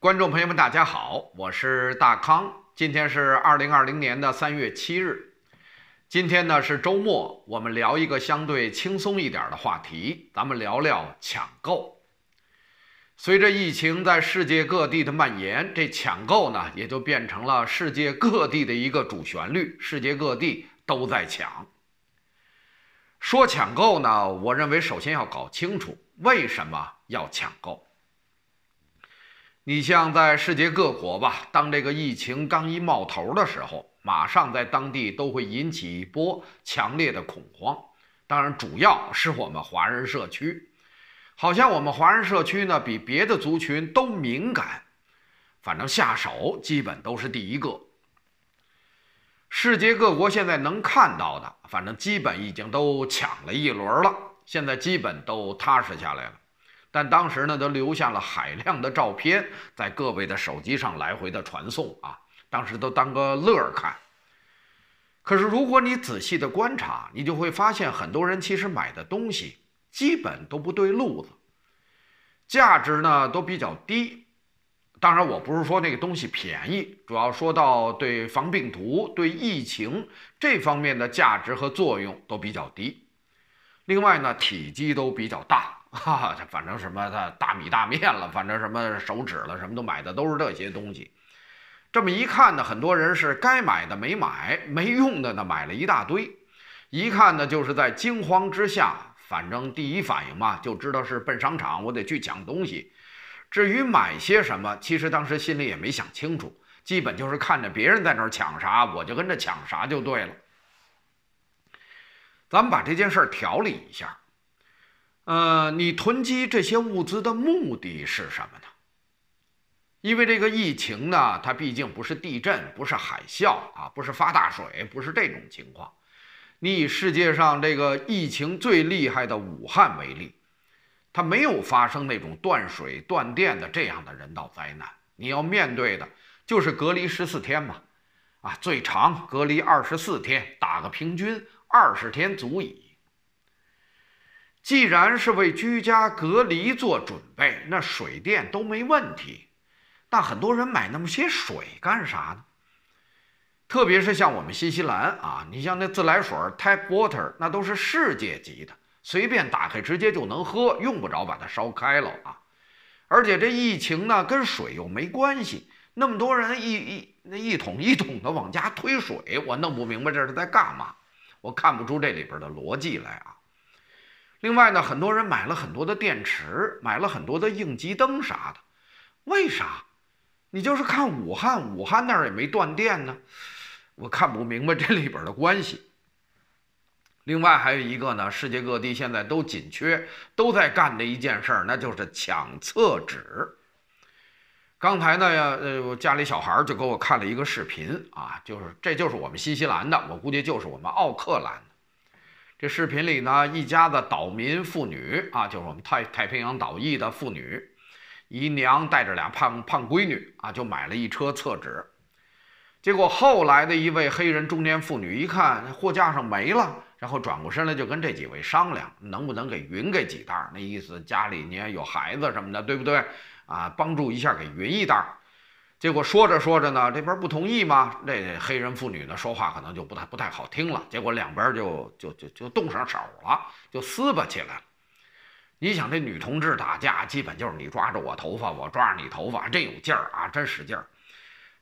观众朋友们，大家好，我是大康。今天是二零二零年的三月七日，今天呢是周末，我们聊一个相对轻松一点的话题，咱们聊聊抢购。随着疫情在世界各地的蔓延，这抢购呢也就变成了世界各地的一个主旋律，世界各地都在抢。说抢购呢，我认为首先要搞清楚为什么要抢购。你像在世界各国吧，当这个疫情刚一冒头的时候，马上在当地都会引起一波强烈的恐慌。当然，主要是我们华人社区，好像我们华人社区呢比别的族群都敏感，反正下手基本都是第一个。世界各国现在能看到的，反正基本已经都抢了一轮了，现在基本都踏实下来了。但当时呢，都留下了海量的照片，在各位的手机上来回的传送啊。当时都当个乐儿看。可是如果你仔细的观察，你就会发现，很多人其实买的东西基本都不对路子，价值呢都比较低。当然，我不是说那个东西便宜，主要说到对防病毒、对疫情这方面的价值和作用都比较低。另外呢，体积都比较大。哈哈，反正什么的大米、大面了，反正什么手纸了，什么都买的都是这些东西。这么一看呢，很多人是该买的没买，没用的呢买了一大堆。一看呢，就是在惊慌之下，反正第一反应嘛，就知道是奔商场，我得去抢东西。至于买些什么，其实当时心里也没想清楚，基本就是看着别人在那儿抢啥，我就跟着抢啥就对了。咱们把这件事儿调理一下。呃，你囤积这些物资的目的是什么呢？因为这个疫情呢，它毕竟不是地震，不是海啸啊，不是发大水，不是这种情况。你以世界上这个疫情最厉害的武汉为例，它没有发生那种断水断电的这样的人道灾难。你要面对的就是隔离十四天嘛，啊，最长隔离二十四天，打个平均，二十天足矣。既然是为居家隔离做准备，那水电都没问题。那很多人买那么些水干啥呢？特别是像我们新西兰啊，你像那自来水 tap water，那都是世界级的，随便打开直接就能喝，用不着把它烧开了啊。而且这疫情呢跟水又没关系，那么多人一一那一桶一桶的往家推水，我弄不明白这是在干嘛，我看不出这里边的逻辑来啊。另外呢，很多人买了很多的电池，买了很多的应急灯啥的，为啥？你就是看武汉，武汉那儿也没断电呢，我看不明白这里边的关系。另外还有一个呢，世界各地现在都紧缺，都在干的一件事，那就是抢厕纸。刚才呢呀，呃，家里小孩就给我看了一个视频啊，就是这就是我们新西兰的，我估计就是我们奥克兰。这视频里呢，一家子岛民妇女啊，就是我们太太平洋岛裔的妇女，姨娘带着俩胖胖闺女啊，就买了一车厕纸。结果后来的一位黑人中年妇女一看货架上没了，然后转过身来就跟这几位商量，能不能给匀给几袋儿？那意思家里呢有孩子什么的，对不对？啊，帮助一下，给匀一袋儿。结果说着说着呢，这边不同意嘛，那黑人妇女呢说话可能就不太不太好听了。结果两边就就就就动上手了，就撕巴起来。你想这女同志打架，基本就是你抓着我头发，我抓着你头发，真有劲儿啊，真使劲儿。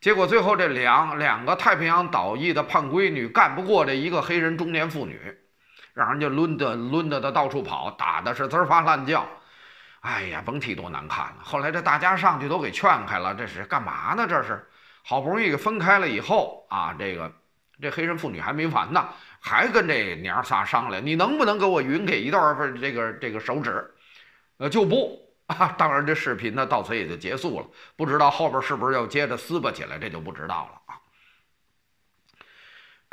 结果最后这两两个太平洋岛裔的胖闺女干不过这一个黑人中年妇女，让人家抡得抡得的到处跑，打的是滋儿发烂叫。哎呀，甭提多难看了。后来这大家上去都给劝开了，这是干嘛呢？这是，好不容易给分开了以后啊，这个这黑人妇女还没完呢，还跟这娘仨商量，你能不能给我匀给一段这个这个手指？呃，就不 啊。当然，这视频呢到此也就结束了，不知道后边是不是要接着撕巴起来，这就不知道了。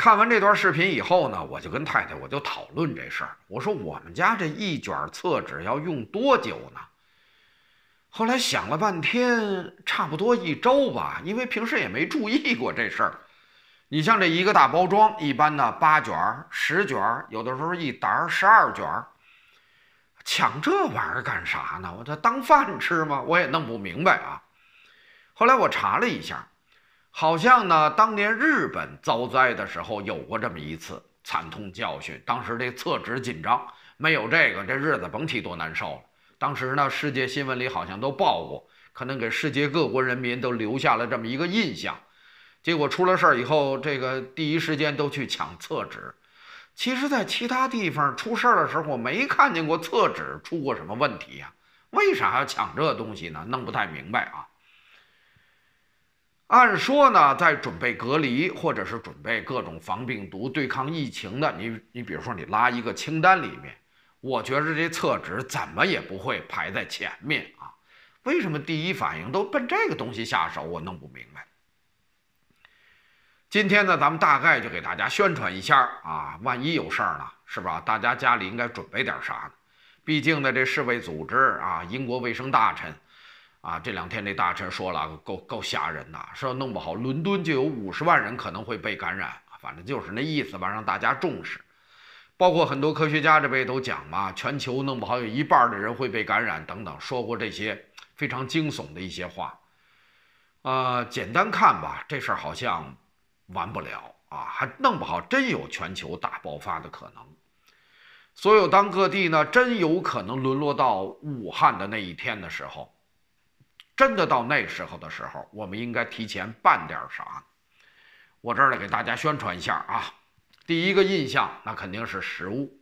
看完这段视频以后呢，我就跟太太我就讨论这事儿。我说我们家这一卷厕纸要用多久呢？后来想了半天，差不多一周吧，因为平时也没注意过这事儿。你像这一个大包装，一般呢八卷、十卷，有的时候一沓十二卷，抢这玩意儿干啥呢？我这当饭吃吗？我也弄不明白啊。后来我查了一下。好像呢，当年日本遭灾的时候有过这么一次惨痛教训。当时这厕纸紧张，没有这个，这日子甭提多难受了。当时呢，世界新闻里好像都报过，可能给世界各国人民都留下了这么一个印象。结果出了事儿以后，这个第一时间都去抢厕纸。其实，在其他地方出事儿的时候，没看见过厕纸出过什么问题呀？为啥要抢这东西呢？弄不太明白啊。按说呢，在准备隔离或者是准备各种防病毒对抗疫情的，你你比如说你拉一个清单里面，我觉着这厕纸怎么也不会排在前面啊？为什么第一反应都奔这个东西下手？我弄不明白。今天呢，咱们大概就给大家宣传一下啊，万一有事儿呢，是吧？大家家里应该准备点啥呢？毕竟呢，这世卫组织啊，英国卫生大臣。啊，这两天那大臣说了，够够吓人的，说弄不好伦敦就有五十万人可能会被感染，反正就是那意思，吧，让大家重视。包括很多科学家这边都讲嘛，全球弄不好有一半的人会被感染，等等，说过这些非常惊悚的一些话。呃，简单看吧，这事儿好像完不了啊，还弄不好真有全球大爆发的可能。所有当各地呢真有可能沦落到武汉的那一天的时候。真的到那时候的时候，我们应该提前办点啥？我这儿来给大家宣传一下啊。第一个印象那肯定是食物，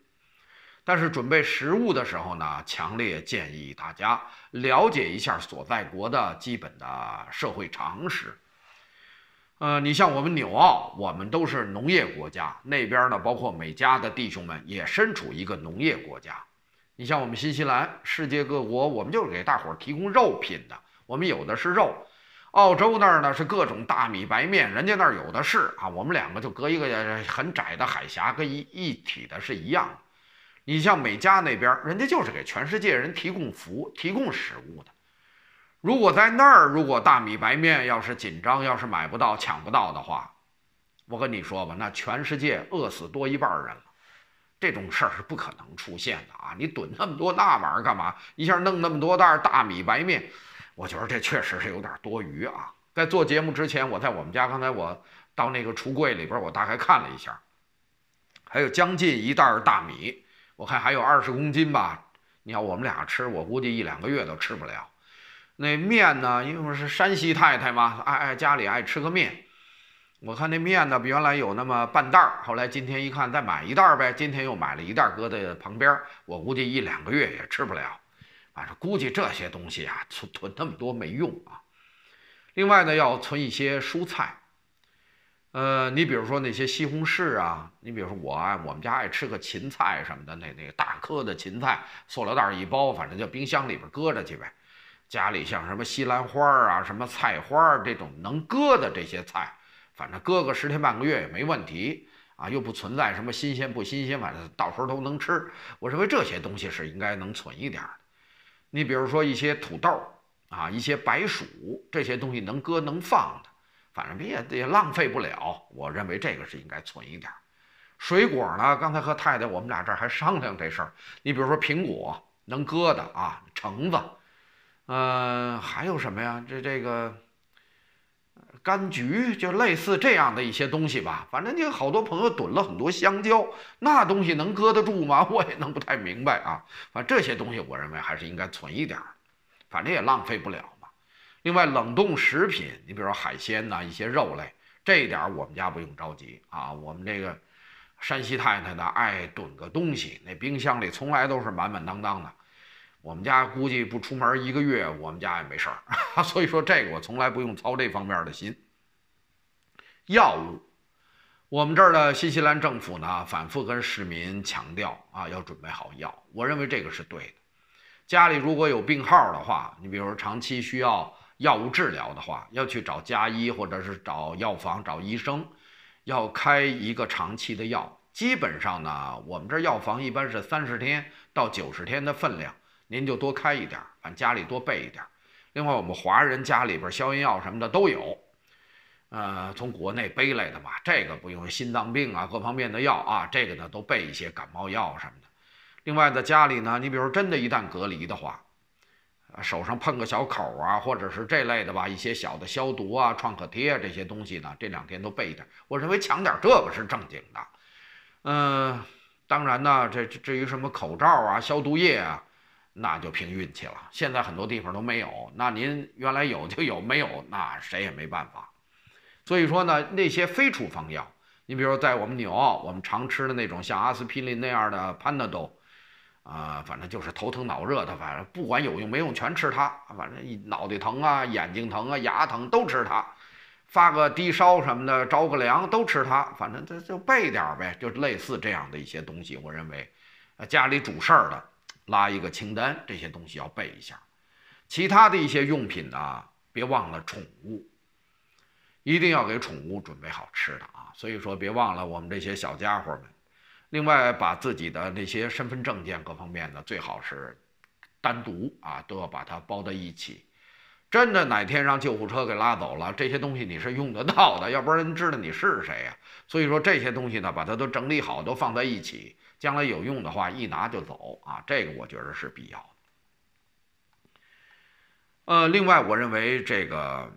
但是准备食物的时候呢，强烈建议大家了解一下所在国的基本的社会常识。呃，你像我们纽澳，我们都是农业国家，那边呢，包括美加的弟兄们也身处一个农业国家。你像我们新西兰，世界各国，我们就是给大伙儿提供肉品的。我们有的是肉，澳洲那儿呢是各种大米白面，人家那儿有的是啊。我们两个就隔一个很窄的海峡，跟一一体的是一样。你像美加那边，人家就是给全世界人提供服、务、提供食物的。如果在那儿，如果大米白面要是紧张，要是买不到、抢不到的话，我跟你说吧，那全世界饿死多一半人了。这种事儿是不可能出现的啊！你囤那么多那玩意儿干嘛？一下弄那么多袋大米白面。我觉得这确实是有点多余啊！在做节目之前，我在我们家，刚才我到那个橱柜里边，我大概看了一下，还有将近一袋大米，我看还有二十公斤吧。你要我们俩吃，我估计一两个月都吃不了。那面呢，因为是山西太太嘛，爱爱家里爱吃个面，我看那面呢比原来有那么半袋儿，后来今天一看再买一袋儿呗，今天又买了一袋搁在旁边，我估计一两个月也吃不了。啊，估计这些东西啊，存囤那么多没用啊。另外呢，要存一些蔬菜。呃，你比如说那些西红柿啊，你比如说我啊，我们家爱吃个芹菜什么的，那那个大颗的芹菜，塑料袋一包，反正就冰箱里边搁着去呗。家里像什么西兰花啊、什么菜花这种能搁的这些菜，反正搁个十天半个月也没问题啊，又不存在什么新鲜不新鲜，反正到时候都能吃。我认为这些东西是应该能存一点儿。你比如说一些土豆儿啊，一些白薯这些东西能搁能放的，反正别也浪费不了。我认为这个是应该存一点儿。水果呢？刚才和太太我们俩这儿还商量这事儿。你比如说苹果能搁的啊，橙子，嗯，还有什么呀？这这个。柑橘就类似这样的一些东西吧，反正你好多朋友囤了很多香蕉，那东西能搁得住吗？我也能不太明白啊。反正这些东西，我认为还是应该存一点儿，反正也浪费不了嘛。另外，冷冻食品，你比如说海鲜呐，一些肉类，这一点我们家不用着急啊。我们这个山西太太呢，爱囤个东西，那冰箱里从来都是满满当当的。我们家估计不出门一个月，我们家也没事儿，所以说这个我从来不用操这方面的心。药物，我们这儿的新西兰政府呢反复跟市民强调啊，要准备好药。我认为这个是对的。家里如果有病号的话，你比如长期需要药物治疗的话，要去找家医或者是找药房找医生，要开一个长期的药。基本上呢，我们这药房一般是三十天到九十天的分量。您就多开一点儿，反正家里多备一点儿。另外，我们华人家里边消炎药什么的都有，呃，从国内背来的嘛。这个不用心脏病啊各方面的药啊，这个呢都备一些感冒药什么的。另外，在家里呢，你比如真的一旦隔离的话，手上碰个小口啊，或者是这类的吧，一些小的消毒啊、创可贴这些东西呢，这两天都备一点儿。我认为抢点儿这个是正经的。嗯，当然呢，这至于什么口罩啊、消毒液啊。那就凭运气了。现在很多地方都没有。那您原来有就有，没有那谁也没办法。所以说呢，那些非处方药，你比如说在我们纽澳，我们常吃的那种像阿司匹林那样的潘那豆。啊，反正就是头疼脑热的，反正不管有用没用，全吃它。反正脑袋疼啊，眼睛疼啊，牙疼都吃它。发个低烧什么的，着个凉都吃它。反正这就备点呗，就类似这样的一些东西。我认为，家里主事儿的。拉一个清单，这些东西要备一下。其他的一些用品呢，别忘了宠物，一定要给宠物准备好吃的啊。所以说，别忘了我们这些小家伙们。另外，把自己的那些身份证件各方面的最好是单独啊，都要把它包在一起。真的哪天让救护车给拉走了，这些东西你是用得到的，要不然人知道你是谁呀？所以说这些东西呢，把它都整理好，都放在一起。将来有用的话，一拿就走啊！这个我觉得是必要的。呃，另外，我认为这个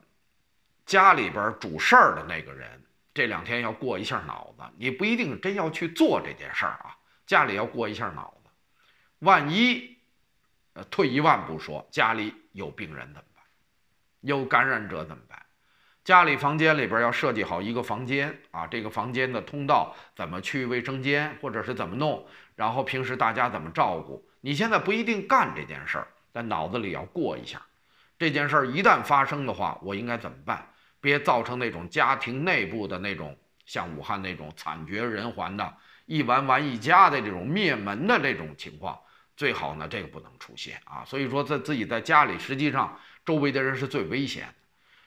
家里边主事儿的那个人，这两天要过一下脑子，你不一定真要去做这件事儿啊。家里要过一下脑子，万一呃退一万步说，家里有病人怎么办？有感染者怎么办？家里房间里边要设计好一个房间啊，这个房间的通道怎么去卫生间，或者是怎么弄，然后平时大家怎么照顾？你现在不一定干这件事儿，但脑子里要过一下，这件事儿一旦发生的话，我应该怎么办？别造成那种家庭内部的那种，像武汉那种惨绝人寰的，一完完一家的这种灭门的这种情况，最好呢这个不能出现啊。所以说，在自己在家里，实际上周围的人是最危险的。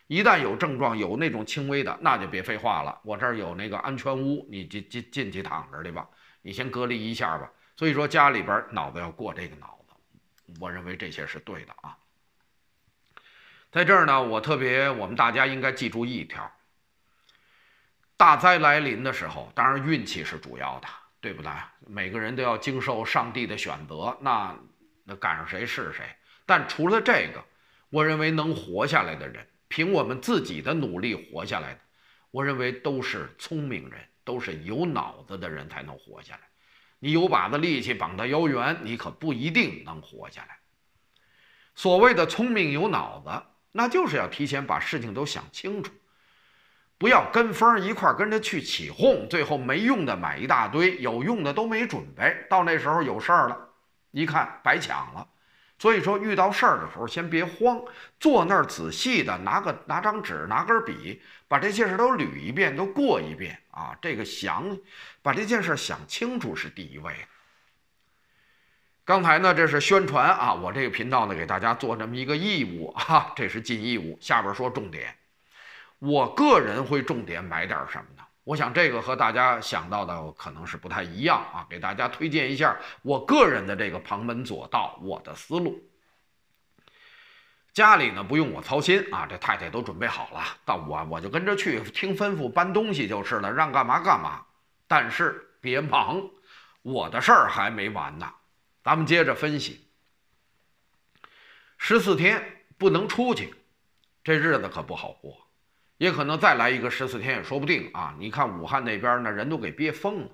一旦有症状，有那种轻微的，那就别废话了。我这儿有那个安全屋，你进进进去躺着去吧。你先隔离一下吧。所以说家里边脑子要过这个脑子，我认为这些是对的啊。在这儿呢，我特别我们大家应该记住一条：大灾来临的时候，当然运气是主要的，对不对？每个人都要经受上帝的选择，那那赶上谁是谁。但除了这个，我认为能活下来的人。凭我们自己的努力活下来的，我认为都是聪明人，都是有脑子的人才能活下来。你有把子力气绑到腰圆，你可不一定能活下来。所谓的聪明有脑子，那就是要提前把事情都想清楚，不要跟风一块跟着去起哄，最后没用的买一大堆，有用的都没准备，到那时候有事儿了，一看白抢了。所以说，遇到事儿的时候，先别慌，坐那儿仔细的拿个拿张纸，拿根笔，把这些事儿都捋一遍，都过一遍啊。这个想，把这件事想清楚是第一位。刚才呢，这是宣传啊，我这个频道呢，给大家做这么一个义务哈，这是尽义务。下边说重点，我个人会重点买点什么呢？我想这个和大家想到的可能是不太一样啊，给大家推荐一下我个人的这个旁门左道，我的思路。家里呢不用我操心啊，这太太都准备好了，到我我就跟着去听吩咐，搬东西就是了，让干嘛干嘛，但是别忙，我的事儿还没完呢。咱们接着分析，十四天不能出去，这日子可不好过。也可能再来一个十四天也说不定啊！你看武汉那边呢，人都给憋疯了。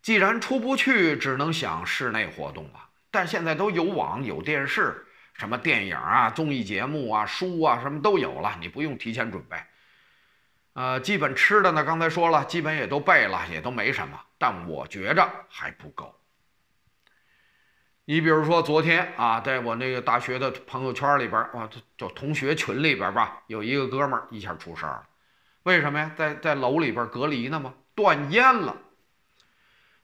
既然出不去，只能想室内活动了。但现在都有网、有电视，什么电影啊、综艺节目啊、书啊，什么都有了，你不用提前准备。呃，基本吃的呢，刚才说了，基本也都备了，也都没什么。但我觉着还不够。你比如说昨天啊，在我那个大学的朋友圈里边啊，就叫同学群里边吧，有一个哥们儿一下出事儿了，为什么呀？在在楼里边隔离呢吗？断烟了，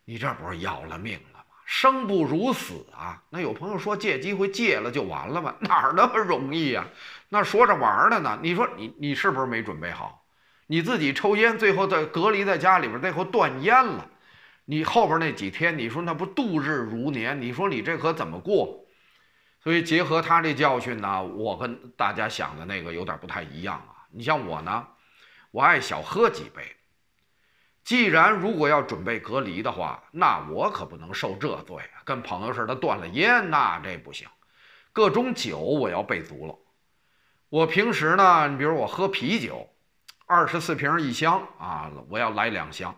你这不是要了命了吗？生不如死啊！那有朋友说借机会戒了就完了吗？哪那么容易呀？那说着玩的呢？你说你你是不是没准备好？你自己抽烟，最后在隔离在家里边最后断烟了。你后边那几天，你说那不度日如年，你说你这可怎么过？所以结合他这教训呢，我跟大家想的那个有点不太一样啊。你像我呢，我爱小喝几杯。既然如果要准备隔离的话，那我可不能受这罪。跟朋友似的断了烟，那这不行。各种酒我要备足了。我平时呢，你比如我喝啤酒，二十四瓶一箱啊，我要来两箱。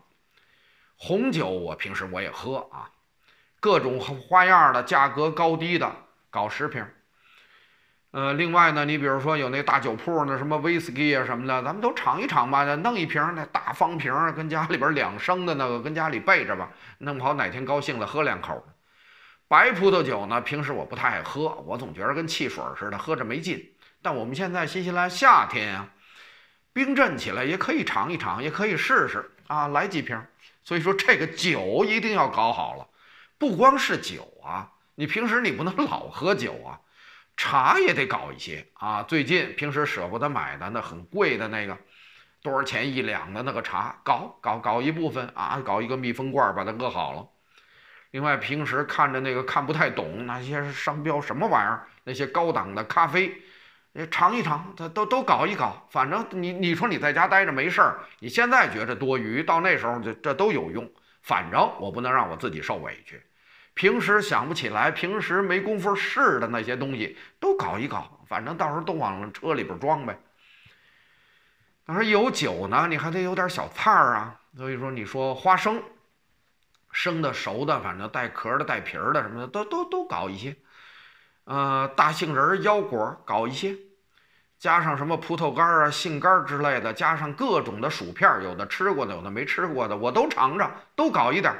红酒我平时我也喝啊，各种花样的，价格高低的，搞十瓶。呃，另外呢，你比如说有那大酒铺儿那什么威士忌啊什么的，咱们都尝一尝吧，弄一瓶那大方瓶儿，跟家里边两升的那个，跟家里备着吧，弄好哪天高兴了喝两口。白葡萄酒呢，平时我不太爱喝，我总觉得跟汽水似的，喝着没劲。但我们现在新西兰夏天啊，冰镇起来也可以尝一尝，也可以试试啊，来几瓶。所以说这个酒一定要搞好了，不光是酒啊，你平时你不能老喝酒啊，茶也得搞一些啊。最近平时舍不得买的那很贵的那个，多少钱一两的那个茶，搞搞搞一部分啊，搞一个密封罐把它搁好了。另外平时看着那个看不太懂那些商标什么玩意儿，那些高档的咖啡。尝一尝，他都都搞一搞，反正你你说你在家待着没事儿，你现在觉着多余，到那时候这这都有用。反正我不能让我自己受委屈，平时想不起来，平时没工夫试的那些东西，都搞一搞，反正到时候都往车里边装呗。他说有酒呢，你还得有点小菜儿啊。所以说，你说花生，生的熟的，反正带壳的、带皮儿的什么的，都都都搞一些。呃，大杏仁、腰果，搞一些。加上什么葡萄干啊、杏干之类的，加上各种的薯片，有的吃过的，有的没吃过的，我都尝尝，都搞一点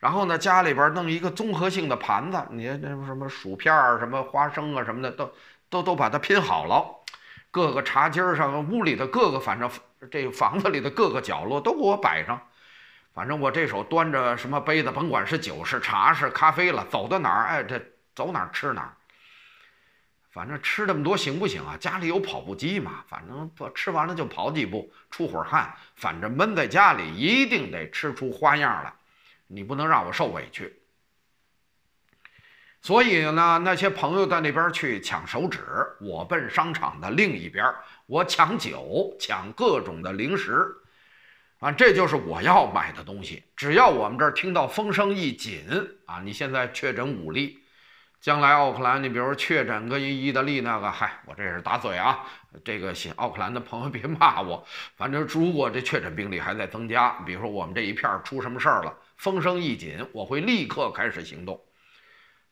然后呢，家里边弄一个综合性的盘子，你那什么薯片啊、什么花生啊什么的，都都都把它拼好了。各个茶几上、屋里的各个，反正这房子里的各个角落都给我摆上。反正我这手端着什么杯子，甭管是酒是茶是咖啡了，走到哪儿，哎，这走哪儿吃哪儿。反正吃这么多行不行啊？家里有跑步机嘛，反正吃完了就跑几步，出会儿汗。反正闷在家里，一定得吃出花样来，你不能让我受委屈。所以呢，那些朋友到那边去抢手指，我奔商场的另一边，我抢酒，抢各种的零食，啊，这就是我要买的东西。只要我们这儿听到风声一紧，啊，你现在确诊五例。将来奥克兰，你比如说确诊个意意大利那个，嗨，我这是打嘴啊。这个新奥克兰的朋友别骂我，反正如果这确诊病例还在增加，比如说我们这一片出什么事儿了，风声一紧，我会立刻开始行动。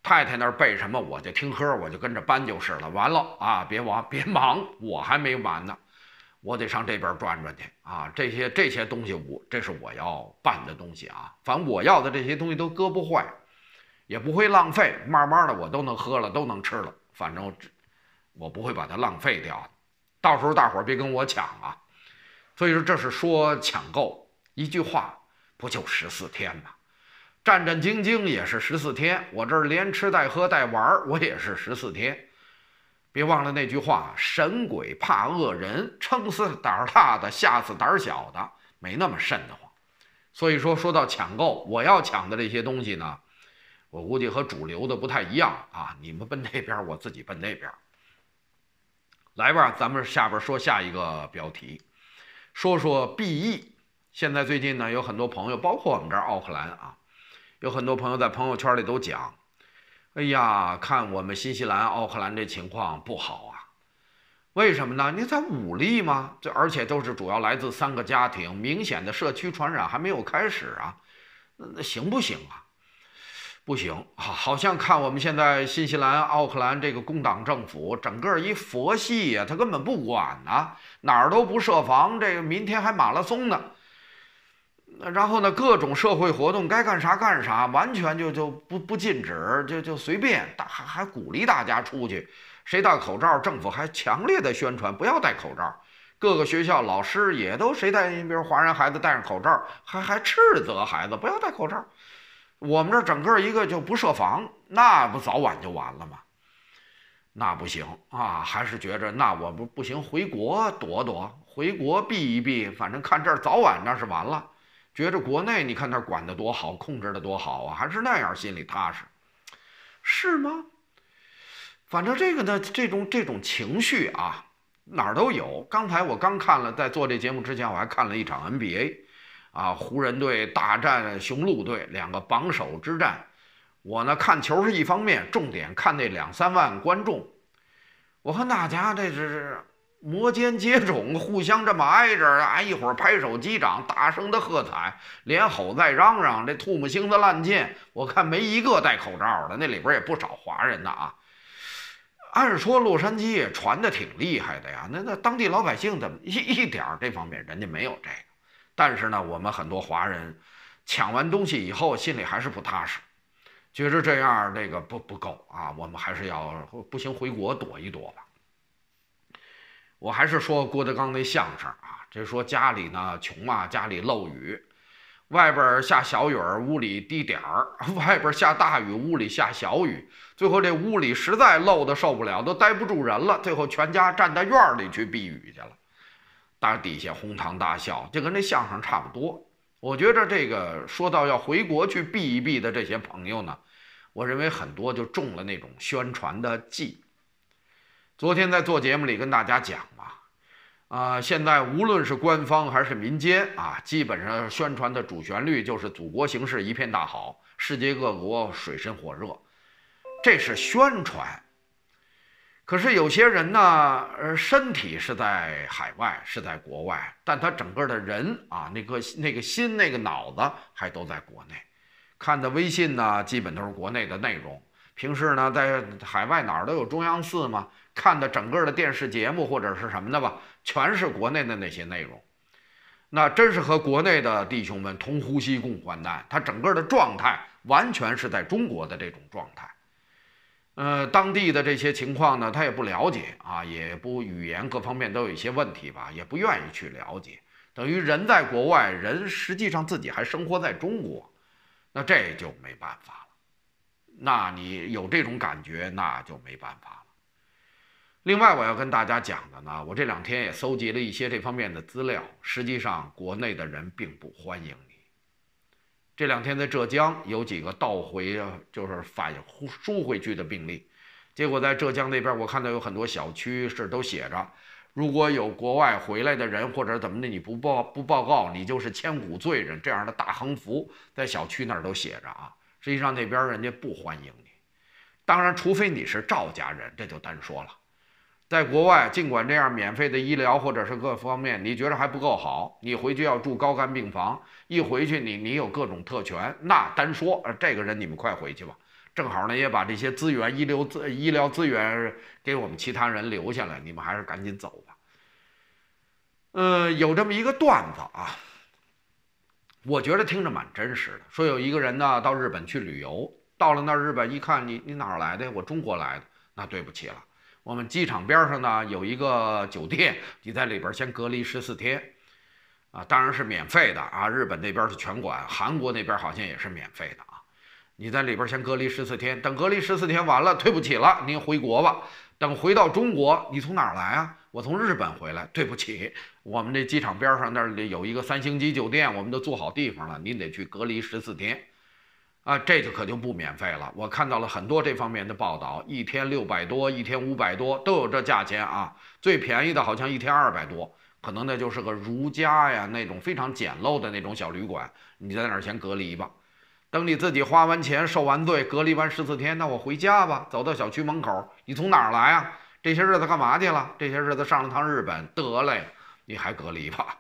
太太那儿备什么，我就听呵，我就跟着搬就是了。完了啊，别忙别忙，我还没完呢，我得上这边转转去啊。这些这些东西，我这是我要办的东西啊，反正我要的这些东西都搁不坏。也不会浪费，慢慢的我都能喝了，都能吃了，反正我不会把它浪费掉。到时候大伙儿别跟我抢啊！所以说这是说抢购，一句话不就十四天吗？战战兢兢也是十四天，我这儿连吃带喝带玩儿，我也是十四天。别忘了那句话：神鬼怕恶人，撑死胆儿大的，吓死胆儿小的，没那么瘆得慌。所以说说到抢购，我要抢的这些东西呢？我估计和主流的不太一样啊！你们奔那边，我自己奔那边。来吧，咱们下边说下一个标题，说说 B.E。现在最近呢，有很多朋友，包括我们这儿奥克兰啊，有很多朋友在朋友圈里都讲：“哎呀，看我们新西兰奥克兰这情况不好啊！为什么呢？你才五例吗？这而且都是主要来自三个家庭，明显的社区传染还没有开始啊！那那行不行啊？”不行，好像看我们现在新西兰奥克兰这个工党政府，整个一佛系呀，他根本不管呐，哪儿都不设防，这个明天还马拉松呢，然后呢，各种社会活动该干啥干啥，完全就就不不禁止，就就随便，大还还鼓励大家出去，谁戴口罩，政府还强烈的宣传不要戴口罩，各个学校老师也都谁戴，你比如华人孩子戴上口罩，还还斥责孩子不要戴口罩。我们这整个一个就不设防，那不早晚就完了吗？那不行啊，还是觉着那我不不行，回国躲躲，回国避一避，反正看这儿早晚那是完了。觉着国内你看那管得多好，控制得多好啊，还是那样心里踏实，是吗？反正这个呢，这种这种情绪啊，哪儿都有。刚才我刚看了，在做这节目之前，我还看了一场 NBA。啊！湖人队大战雄鹿队，两个榜首之战。我呢看球是一方面，重点看那两三万观众。我看大家这是摩肩接踵，互相这么挨着啊，一会儿拍手击掌，大声的喝彩，连吼带嚷嚷，这唾沫星子乱溅。我看没一个戴口罩的，那里边也不少华人的啊。按说洛杉矶也传的挺厉害的呀，那那当地老百姓怎么一一点儿这方面人家没有这个？但是呢，我们很多华人抢完东西以后，心里还是不踏实，觉着这样那个不不够啊，我们还是要不行回国躲一躲吧。我还是说郭德纲那相声啊，这说家里呢穷啊，家里漏雨，外边下小雨，屋里滴点儿；外边下大雨，屋里下小雨，最后这屋里实在漏的受不了，都待不住人了，最后全家站在院里去避雨去了。大底下哄堂大笑，就跟那相声差不多。我觉着这个说到要回国去避一避的这些朋友呢，我认为很多就中了那种宣传的计。昨天在做节目里跟大家讲嘛，啊，现在无论是官方还是民间啊，基本上宣传的主旋律就是祖国形势一片大好，世界各国水深火热，这是宣传。可是有些人呢，呃，身体是在海外，是在国外，但他整个的人啊，那个那个心、那个脑子还都在国内。看的微信呢，基本都是国内的内容。平时呢，在海外哪儿都有中央四嘛，看的整个的电视节目或者是什么的吧，全是国内的那些内容。那真是和国内的弟兄们同呼吸共患难。他整个的状态完全是在中国的这种状态。呃，当地的这些情况呢，他也不了解啊，也不语言各方面都有一些问题吧，也不愿意去了解，等于人在国外，人实际上自己还生活在中国，那这就没办法了。那你有这种感觉，那就没办法了。另外，我要跟大家讲的呢，我这两天也搜集了一些这方面的资料，实际上国内的人并不欢迎。这两天在浙江有几个倒回，就是反输回去的病例，结果在浙江那边，我看到有很多小区是都写着，如果有国外回来的人或者怎么的，你不报不报告，你就是千古罪人，这样的大横幅在小区那儿都写着啊。实际上那边人家不欢迎你，当然除非你是赵家人，这就单说了。在国外，尽管这样免费的医疗或者是各方面，你觉得还不够好，你回去要住高干病房。一回去，你你有各种特权。那单说，呃，这个人，你们快回去吧，正好呢，也把这些资源、医疗资、医疗资源给我们其他人留下来。你们还是赶紧走吧。嗯，有这么一个段子啊，我觉得听着蛮真实的。说有一个人呢，到日本去旅游，到了那日本一看，你你哪儿来的？我中国来的。那对不起了。我们机场边上呢有一个酒店，你在里边先隔离十四天，啊，当然是免费的啊。日本那边是全管，韩国那边好像也是免费的啊。你在里边先隔离十四天，等隔离十四天完了，退不起了，您回国吧。等回到中国，你从哪儿来啊？我从日本回来，对不起，我们这机场边上那儿有一个三星级酒店，我们都做好地方了，您得去隔离十四天。啊，这次可就不免费了。我看到了很多这方面的报道，一天六百多，一天五百多，都有这价钱啊。最便宜的好像一天二百多，可能那就是个如家呀，那种非常简陋的那种小旅馆。你在那儿先隔离吧，等你自己花完钱、受完罪、隔离完十四天，那我回家吧。走到小区门口，你从哪儿来啊？这些日子干嘛去了？这些日子上了趟日本，得嘞，你还隔离吧？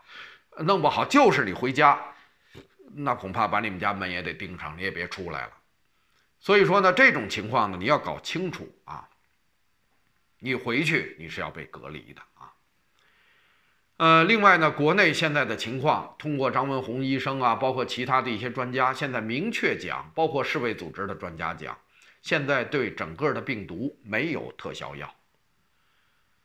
弄不好就是你回家。那恐怕把你们家门也得钉上，你也别出来了。所以说呢，这种情况呢，你要搞清楚啊。你回去你是要被隔离的啊。呃，另外呢，国内现在的情况，通过张文宏医生啊，包括其他的一些专家，现在明确讲，包括世卫组织的专家讲，现在对整个的病毒没有特效药。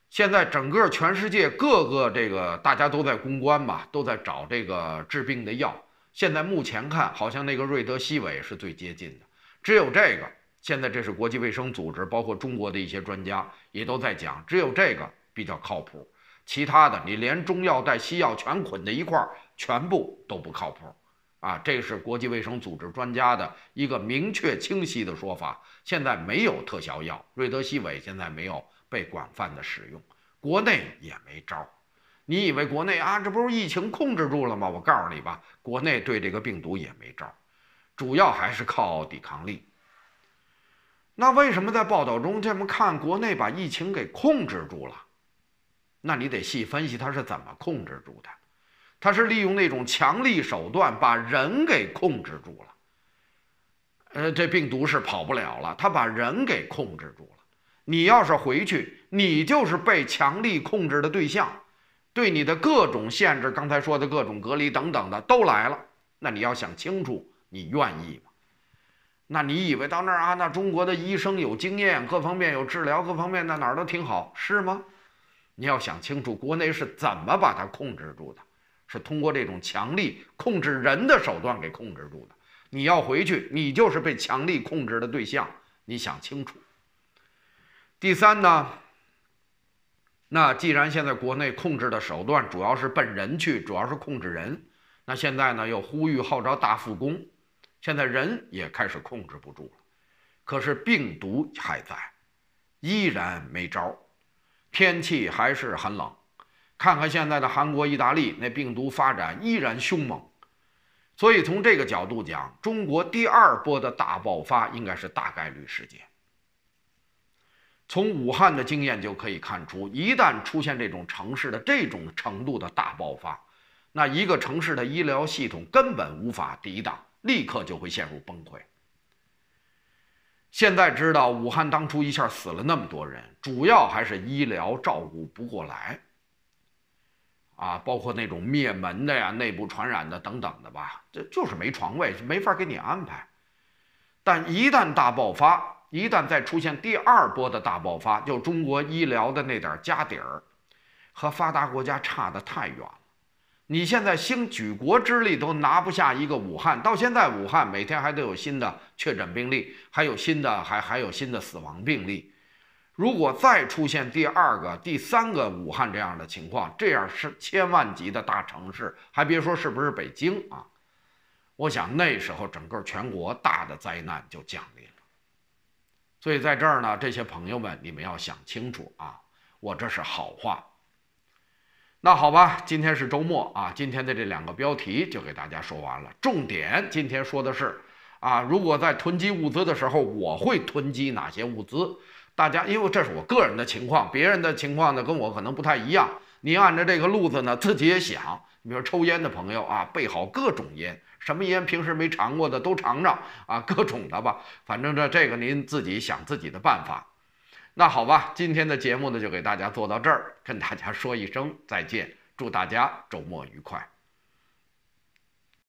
现在整个全世界各个这个大家都在攻关吧，都在找这个治病的药。现在目前看，好像那个瑞德西韦是最接近的，只有这个。现在这是国际卫生组织，包括中国的一些专家也都在讲，只有这个比较靠谱。其他的，你连中药带西药全捆在一块儿，全部都不靠谱啊！这是国际卫生组织专家的一个明确清晰的说法。现在没有特效药，瑞德西韦现在没有被广泛的使用，国内也没招。你以为国内啊，这不是疫情控制住了吗？我告诉你吧，国内对这个病毒也没招，主要还是靠抵抗力。那为什么在报道中这么看国内把疫情给控制住了？那你得细分析他是怎么控制住的。他是利用那种强力手段把人给控制住了。呃，这病毒是跑不了了，他把人给控制住了。你要是回去，你就是被强力控制的对象。对你的各种限制，刚才说的各种隔离等等的都来了，那你要想清楚，你愿意吗？那你以为到那儿啊，那中国的医生有经验，各方面有治疗，各方面那哪儿都挺好，是吗？你要想清楚，国内是怎么把它控制住的，是通过这种强力控制人的手段给控制住的。你要回去，你就是被强力控制的对象，你想清楚。第三呢？那既然现在国内控制的手段主要是奔人去，主要是控制人，那现在呢又呼吁号召大复工，现在人也开始控制不住了，可是病毒还在，依然没招，天气还是很冷，看看现在的韩国、意大利，那病毒发展依然凶猛，所以从这个角度讲，中国第二波的大爆发应该是大概率事件。从武汉的经验就可以看出，一旦出现这种城市的这种程度的大爆发，那一个城市的医疗系统根本无法抵挡，立刻就会陷入崩溃。现在知道武汉当初一下死了那么多人，主要还是医疗照顾不过来，啊，包括那种灭门的呀、内部传染的等等的吧，这就是没床位，没法给你安排。但一旦大爆发，一旦再出现第二波的大爆发，就中国医疗的那点家底儿，和发达国家差得太远了。你现在兴举国之力都拿不下一个武汉，到现在武汉每天还都有新的确诊病例，还有新的还还有新的死亡病例。如果再出现第二个、第三个武汉这样的情况，这样是千万级的大城市，还别说是不是北京啊？我想那时候整个全国大的灾难就降临了。所以在这儿呢，这些朋友们，你们要想清楚啊，我这是好话。那好吧，今天是周末啊，今天的这两个标题就给大家说完了。重点今天说的是啊，如果在囤积物资的时候，我会囤积哪些物资？大家，因为这是我个人的情况，别人的情况呢跟我可能不太一样。你按照这个路子呢，自己也想。比如抽烟的朋友啊，备好各种烟。什么烟平时没尝过的都尝尝啊，各种的吧，反正这这个您自己想自己的办法。那好吧，今天的节目呢就给大家做到这儿，跟大家说一声再见，祝大家周末愉快。